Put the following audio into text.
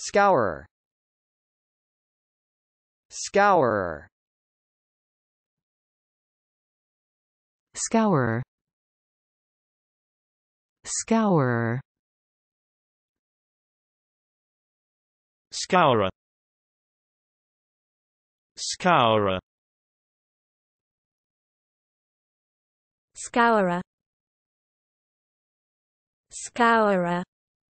Scourer Scourer Scourer Scourer Scourer Scourer Scourer Scourer